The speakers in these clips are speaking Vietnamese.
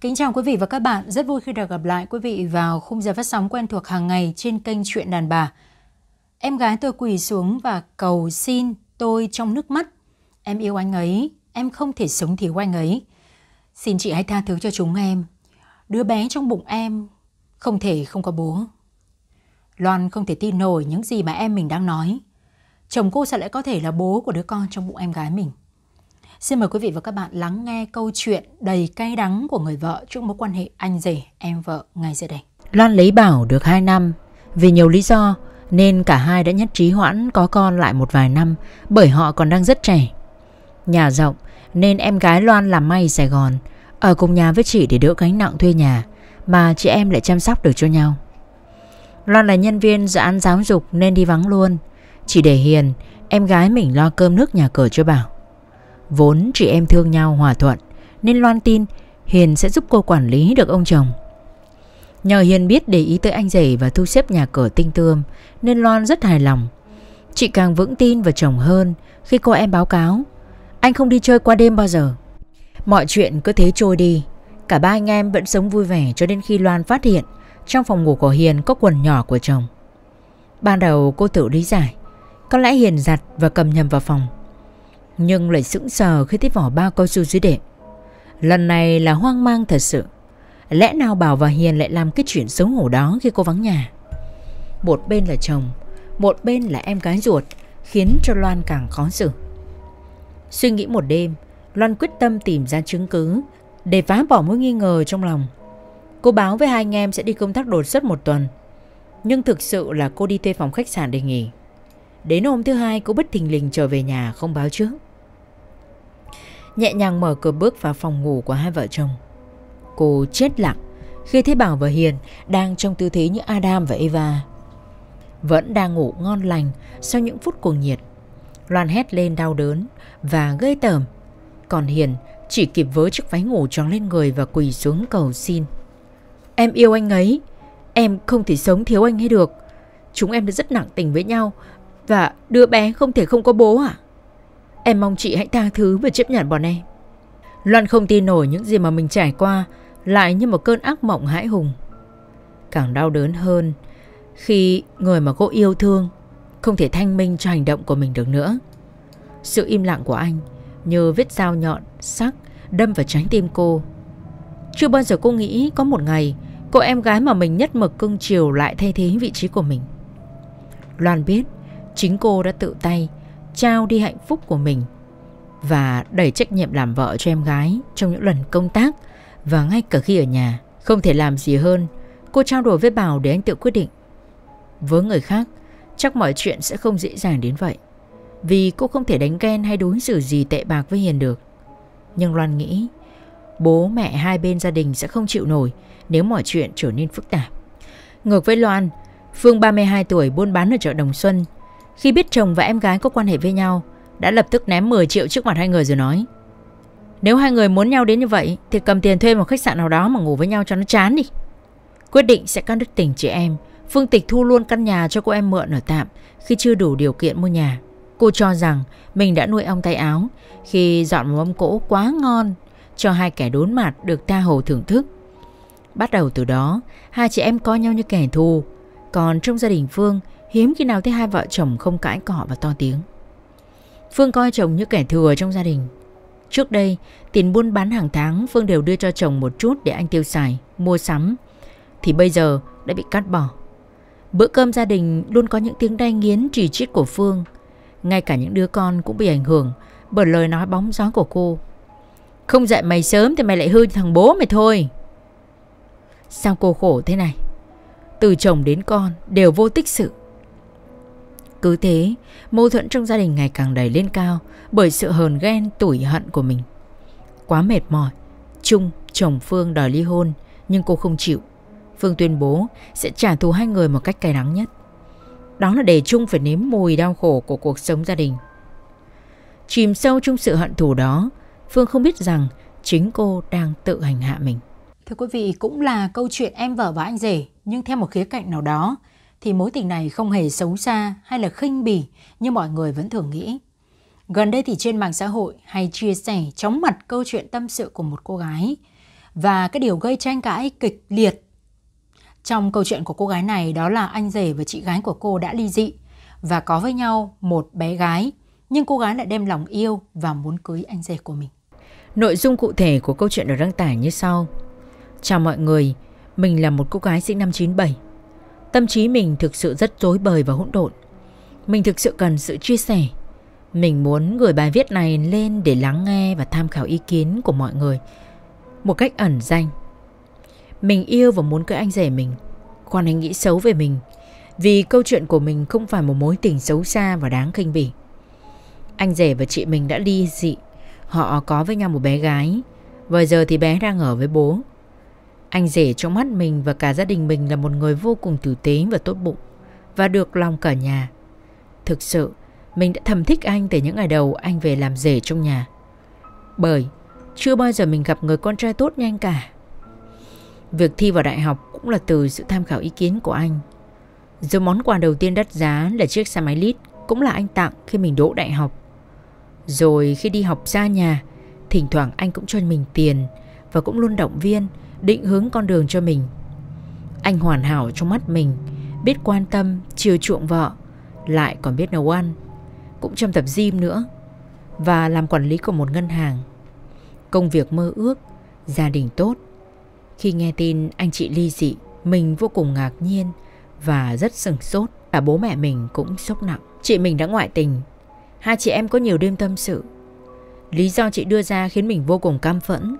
Kính chào quý vị và các bạn, rất vui khi được gặp lại quý vị vào khung giờ phát sóng quen thuộc hàng ngày trên kênh Chuyện đàn bà. Em gái tôi quỳ xuống và cầu xin tôi trong nước mắt. Em yêu anh ấy, em không thể sống thiếu anh ấy. Xin chị hãy tha thứ cho chúng em. Đứa bé trong bụng em không thể không có bố. Loan không thể tin nổi những gì mà em mình đang nói. Chồng cô sao lại có thể là bố của đứa con trong bụng em gái mình. Xin mời quý vị và các bạn lắng nghe câu chuyện đầy cay đắng của người vợ trong mối quan hệ anh rể em vợ ngay giờ đây. Loan lấy Bảo được 2 năm, vì nhiều lý do nên cả hai đã nhất trí hoãn có con lại một vài năm bởi họ còn đang rất trẻ. Nhà rộng nên em gái Loan làm may Sài Gòn, ở cùng nhà với chị để đỡ gánh nặng thuê nhà mà chị em lại chăm sóc được cho nhau. Loan là nhân viên dự án giáo dục nên đi vắng luôn, chỉ để Hiền, em gái mình lo cơm nước nhà cửa cho Bảo. Vốn chị em thương nhau hòa thuận Nên Loan tin Hiền sẽ giúp cô quản lý được ông chồng Nhờ Hiền biết để ý tới anh rể và thu xếp nhà cửa tinh tươm Nên Loan rất hài lòng Chị càng vững tin vào chồng hơn Khi cô em báo cáo Anh không đi chơi qua đêm bao giờ Mọi chuyện cứ thế trôi đi Cả ba anh em vẫn sống vui vẻ cho đến khi Loan phát hiện Trong phòng ngủ của Hiền có quần nhỏ của chồng Ban đầu cô tự lý giải Có lẽ Hiền giặt và cầm nhầm vào phòng nhưng lại sững sờ khi thấy vỏ bao cao su dưới đệm Lần này là hoang mang thật sự Lẽ nào Bảo và Hiền lại làm cái chuyện xấu hổ đó khi cô vắng nhà Một bên là chồng Một bên là em gái ruột Khiến cho Loan càng khó xử Suy nghĩ một đêm Loan quyết tâm tìm ra chứng cứ Để phá bỏ mối nghi ngờ trong lòng Cô báo với hai anh em sẽ đi công tác đột xuất một tuần Nhưng thực sự là cô đi thuê phòng khách sạn để nghỉ Đến hôm thứ hai cô bất thình lình trở về nhà không báo trước nhẹ nhàng mở cửa bước vào phòng ngủ của hai vợ chồng. Cô chết lặng khi thấy Bảo và Hiền đang trong tư thế như Adam và Eva. Vẫn đang ngủ ngon lành sau những phút cuồng nhiệt. Loan hét lên đau đớn và gây tởm. Còn Hiền chỉ kịp vớ chiếc váy ngủ tròn lên người và quỳ xuống cầu xin. Em yêu anh ấy, em không thể sống thiếu anh ấy được. Chúng em đã rất nặng tình với nhau và đứa bé không thể không có bố à? Em mong chị hãy tha thứ và chấp nhận bọn em Loan không tin nổi những gì mà mình trải qua Lại như một cơn ác mộng hãi hùng Càng đau đớn hơn Khi người mà cô yêu thương Không thể thanh minh cho hành động của mình được nữa Sự im lặng của anh Như vết dao nhọn, sắc Đâm vào trái tim cô Chưa bao giờ cô nghĩ có một ngày Cô em gái mà mình nhất mực cưng chiều Lại thay thế vị trí của mình Loan biết Chính cô đã tự tay trao đi hạnh phúc của mình và đẩy trách nhiệm làm vợ cho em gái trong những lần công tác và ngay cả khi ở nhà. Không thể làm gì hơn, cô trao đổi với Bảo để anh tự quyết định. Với người khác, chắc mọi chuyện sẽ không dễ dàng đến vậy. Vì cô không thể đánh ghen hay đối xử gì tệ bạc với Hiền được. Nhưng Loan nghĩ, bố mẹ hai bên gia đình sẽ không chịu nổi nếu mọi chuyện trở nên phức tạp. Ngược với Loan, Phương 32 tuổi buôn bán ở chợ Đồng Xuân khi biết chồng và em gái có quan hệ với nhau Đã lập tức ném 10 triệu trước mặt hai người rồi nói Nếu hai người muốn nhau đến như vậy Thì cầm tiền thuê một khách sạn nào đó mà ngủ với nhau cho nó chán đi Quyết định sẽ cắt đứt tình chị em Phương Tịch thu luôn căn nhà cho cô em mượn ở tạm Khi chưa đủ điều kiện mua nhà Cô cho rằng mình đã nuôi ong tay áo Khi dọn một mâm cỗ quá ngon Cho hai kẻ đốn mặt được tha hồ thưởng thức Bắt đầu từ đó Hai chị em coi nhau như kẻ thù Còn trong gia đình Phương Hiếm khi nào thấy hai vợ chồng không cãi cọ và to tiếng Phương coi chồng như kẻ thừa trong gia đình Trước đây, tiền buôn bán hàng tháng Phương đều đưa cho chồng một chút để anh tiêu xài, mua sắm Thì bây giờ đã bị cắt bỏ Bữa cơm gia đình luôn có những tiếng đai nghiến trì chít của Phương Ngay cả những đứa con cũng bị ảnh hưởng bởi lời nói bóng gió của cô Không dạy mày sớm thì mày lại hư thằng bố mày thôi Sao cô khổ thế này Từ chồng đến con đều vô tích sự cứ thế, mâu thuẫn trong gia đình ngày càng đầy lên cao bởi sự hờn ghen tủi hận của mình. Quá mệt mỏi, Trung, chồng Phương đòi ly hôn nhưng cô không chịu. Phương tuyên bố sẽ trả thù hai người một cách cay đắng nhất. Đó là để Trung phải nếm mùi đau khổ của cuộc sống gia đình. Chìm sâu trong sự hận thù đó, Phương không biết rằng chính cô đang tự hành hạ mình. Thưa quý vị, cũng là câu chuyện em vợ và anh rể, nhưng theo một khía cạnh nào đó, thì mối tình này không hề xấu xa hay là khinh bỉ như mọi người vẫn thường nghĩ. Gần đây thì trên mạng xã hội hay chia sẻ chóng mặt câu chuyện tâm sự của một cô gái và cái điều gây tranh cãi kịch liệt trong câu chuyện của cô gái này đó là anh rể và chị gái của cô đã ly dị và có với nhau một bé gái nhưng cô gái lại đem lòng yêu và muốn cưới anh rể của mình. Nội dung cụ thể của câu chuyện được đăng tải như sau. Chào mọi người, mình là một cô gái sinh năm 97 Tâm trí mình thực sự rất rối bời và hỗn độn. Mình thực sự cần sự chia sẻ. Mình muốn gửi bài viết này lên để lắng nghe và tham khảo ý kiến của mọi người một cách ẩn danh. Mình yêu và muốn cưới anh rể mình, còn anh nghĩ xấu về mình vì câu chuyện của mình không phải một mối tình xấu xa và đáng khinh bỉ. Anh rể và chị mình đã ly dị, họ có với nhau một bé gái, và giờ thì bé đang ở với bố. Anh rể trong mắt mình và cả gia đình mình là một người vô cùng tử tế và tốt bụng và được lòng cả nhà. Thực sự, mình đã thầm thích anh từ những ngày đầu anh về làm rể trong nhà. Bởi chưa bao giờ mình gặp người con trai tốt như anh cả. Việc thi vào đại học cũng là từ sự tham khảo ý kiến của anh. Rồi món quà đầu tiên đắt giá là chiếc xe máy lít cũng là anh tặng khi mình đỗ đại học. Rồi khi đi học xa nhà, thỉnh thoảng anh cũng cho mình tiền và cũng luôn động viên định hướng con đường cho mình. Anh hoàn hảo trong mắt mình, biết quan tâm, chiều chuộng vợ, lại còn biết nấu ăn, cũng trong tập gym nữa và làm quản lý của một ngân hàng. Công việc mơ ước, gia đình tốt. Khi nghe tin anh chị ly dị, mình vô cùng ngạc nhiên và rất sừng sốt. Cả bố mẹ mình cũng sốc nặng. Chị mình đã ngoại tình. Hai chị em có nhiều đêm tâm sự. Lý do chị đưa ra khiến mình vô cùng cam phẫn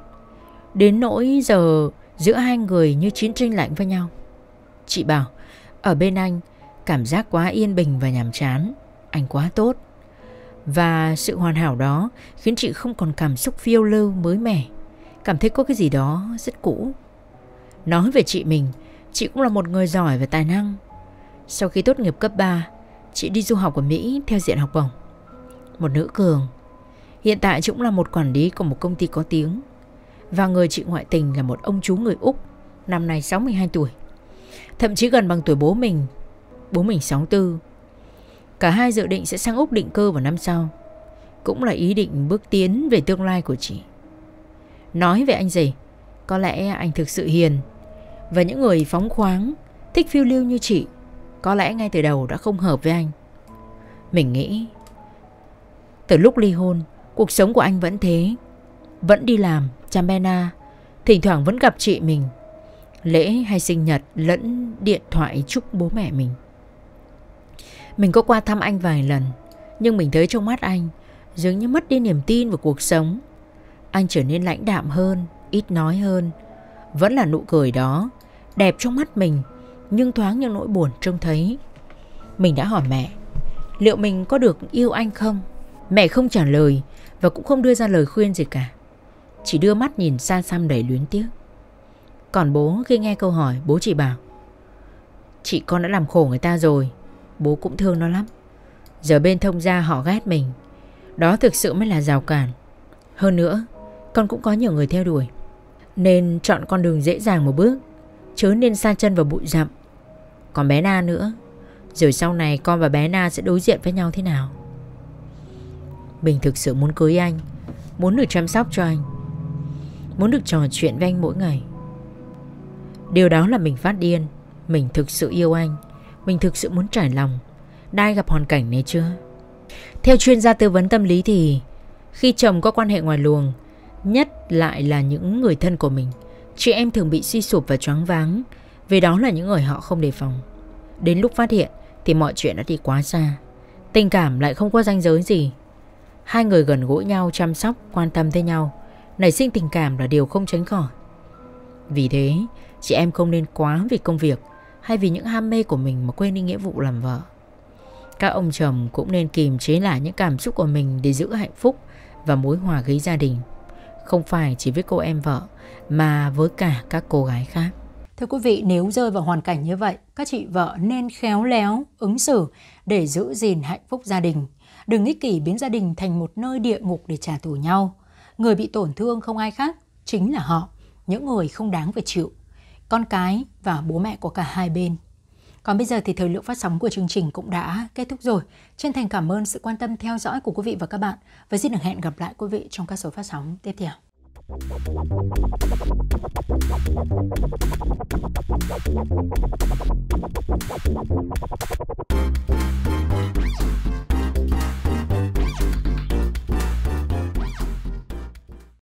Đến nỗi giờ giữa hai người như chiến tranh lạnh với nhau. Chị bảo, ở bên anh, cảm giác quá yên bình và nhàm chán. Anh quá tốt. Và sự hoàn hảo đó khiến chị không còn cảm xúc phiêu lưu mới mẻ. Cảm thấy có cái gì đó rất cũ. Nói về chị mình, chị cũng là một người giỏi và tài năng. Sau khi tốt nghiệp cấp 3, chị đi du học ở Mỹ theo diện học bổng. Một nữ cường. Hiện tại chị cũng là một quản lý của một công ty có tiếng và người chị ngoại tình là một ông chú người Úc, năm nay 62 tuổi. Thậm chí gần bằng tuổi bố mình, bố mình 64. Cả hai dự định sẽ sang Úc định cư vào năm sau. Cũng là ý định bước tiến về tương lai của chị. Nói về anh gì có lẽ anh thực sự hiền. Và những người phóng khoáng, thích phiêu lưu như chị, có lẽ ngay từ đầu đã không hợp với anh. Mình nghĩ, từ lúc ly hôn, cuộc sống của anh vẫn thế, vẫn đi làm, Cha Mena thỉnh thoảng vẫn gặp chị mình Lễ hay sinh nhật lẫn điện thoại chúc bố mẹ mình Mình có qua thăm anh vài lần Nhưng mình thấy trong mắt anh Dường như mất đi niềm tin vào cuộc sống Anh trở nên lãnh đạm hơn Ít nói hơn Vẫn là nụ cười đó Đẹp trong mắt mình Nhưng thoáng những nỗi buồn trông thấy Mình đã hỏi mẹ Liệu mình có được yêu anh không Mẹ không trả lời Và cũng không đưa ra lời khuyên gì cả chỉ đưa mắt nhìn xa xăm đầy luyến tiếc Còn bố khi nghe câu hỏi Bố chỉ bảo Chị con đã làm khổ người ta rồi Bố cũng thương nó lắm Giờ bên thông gia họ ghét mình Đó thực sự mới là rào cản Hơn nữa Con cũng có nhiều người theo đuổi Nên chọn con đường dễ dàng một bước chớ nên xa chân vào bụi rậm Còn bé Na nữa Rồi sau này con và bé Na sẽ đối diện với nhau thế nào Mình thực sự muốn cưới anh Muốn được chăm sóc cho anh Muốn được trò chuyện với anh mỗi ngày Điều đó là mình phát điên Mình thực sự yêu anh Mình thực sự muốn trải lòng Đai gặp hoàn cảnh này chưa Theo chuyên gia tư vấn tâm lý thì Khi chồng có quan hệ ngoài luồng Nhất lại là những người thân của mình Chị em thường bị suy sụp và choáng váng Vì đó là những người họ không đề phòng Đến lúc phát hiện Thì mọi chuyện đã đi quá xa Tình cảm lại không có ranh giới gì Hai người gần gũi nhau chăm sóc Quan tâm tới nhau nảy sinh tình cảm là điều không tránh khỏi. Vì thế, chị em không nên quá vì công việc hay vì những ham mê của mình mà quên đi nghĩa vụ làm vợ. Các ông chồng cũng nên kiềm chế lại những cảm xúc của mình để giữ hạnh phúc và mối hòa khí gia đình. Không phải chỉ với cô em vợ mà với cả các cô gái khác. Thưa quý vị, nếu rơi vào hoàn cảnh như vậy, các chị vợ nên khéo léo, ứng xử để giữ gìn hạnh phúc gia đình. Đừng ích kỷ biến gia đình thành một nơi địa ngục để trả thù nhau. Người bị tổn thương không ai khác, chính là họ, những người không đáng phải chịu, con cái và bố mẹ của cả hai bên. Còn bây giờ thì thời lượng phát sóng của chương trình cũng đã kết thúc rồi. Chân thành cảm ơn sự quan tâm theo dõi của quý vị và các bạn và xin được hẹn gặp lại quý vị trong các số phát sóng tiếp theo. Thank you.